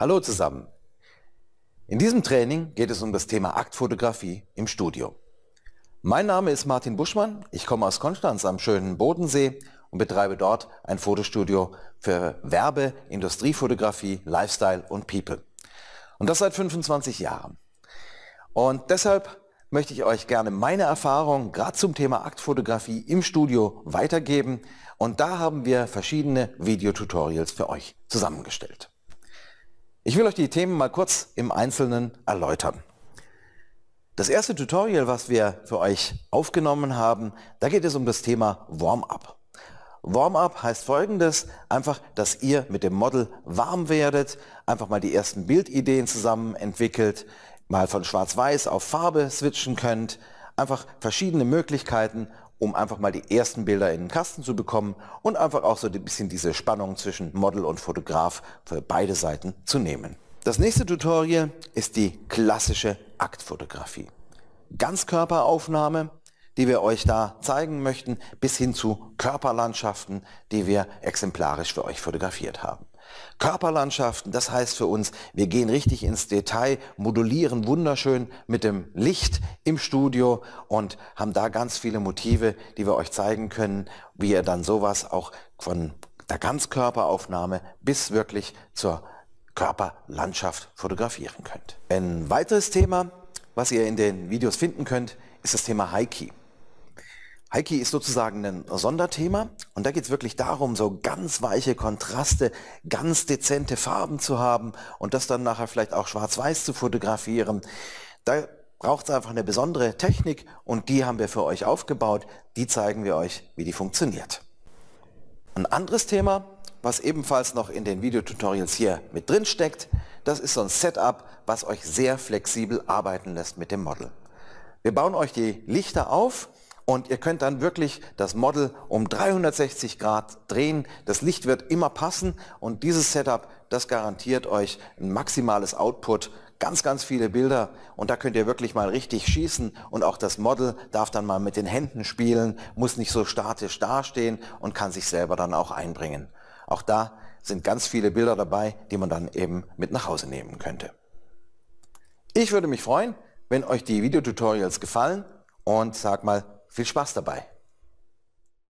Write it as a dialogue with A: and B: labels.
A: Hallo zusammen. In diesem Training geht es um das Thema Aktfotografie im Studio. Mein Name ist Martin Buschmann, ich komme aus Konstanz am schönen Bodensee und betreibe dort ein Fotostudio für Werbe, Industriefotografie, Lifestyle und People. Und das seit 25 Jahren. Und deshalb möchte ich euch gerne meine Erfahrung gerade zum Thema Aktfotografie im Studio weitergeben und da haben wir verschiedene Videotutorials für euch zusammengestellt. Ich will euch die Themen mal kurz im Einzelnen erläutern. Das erste Tutorial, was wir für euch aufgenommen haben, da geht es um das Thema Warm-up. Warm-up heißt folgendes, einfach, dass ihr mit dem Model warm werdet, einfach mal die ersten Bildideen zusammen entwickelt, mal von schwarz-weiß auf Farbe switchen könnt, einfach verschiedene Möglichkeiten um einfach mal die ersten Bilder in den Kasten zu bekommen und einfach auch so ein bisschen diese Spannung zwischen Model und Fotograf für beide Seiten zu nehmen. Das nächste Tutorial ist die klassische Aktfotografie. Ganzkörperaufnahme, die wir euch da zeigen möchten, bis hin zu Körperlandschaften, die wir exemplarisch für euch fotografiert haben. Körperlandschaften, das heißt für uns, wir gehen richtig ins Detail, modulieren wunderschön mit dem Licht im Studio und haben da ganz viele Motive, die wir euch zeigen können, wie ihr dann sowas auch von der Ganzkörperaufnahme bis wirklich zur Körperlandschaft fotografieren könnt. Ein weiteres Thema, was ihr in den Videos finden könnt, ist das Thema High Key. Heiki ist sozusagen ein Sonderthema und da geht es wirklich darum, so ganz weiche Kontraste, ganz dezente Farben zu haben und das dann nachher vielleicht auch schwarz-weiß zu fotografieren. Da braucht es einfach eine besondere Technik und die haben wir für euch aufgebaut. Die zeigen wir euch, wie die funktioniert. Ein anderes Thema, was ebenfalls noch in den Videotutorials hier mit drin steckt, das ist so ein Setup, was euch sehr flexibel arbeiten lässt mit dem Model. Wir bauen euch die Lichter auf und ihr könnt dann wirklich das Model um 360 Grad drehen. Das Licht wird immer passen und dieses Setup, das garantiert euch ein maximales Output, ganz, ganz viele Bilder und da könnt ihr wirklich mal richtig schießen und auch das Model darf dann mal mit den Händen spielen, muss nicht so statisch dastehen und kann sich selber dann auch einbringen. Auch da sind ganz viele Bilder dabei, die man dann eben mit nach Hause nehmen könnte. Ich würde mich freuen, wenn euch die Videotutorials gefallen und sag mal viel Spaß dabei.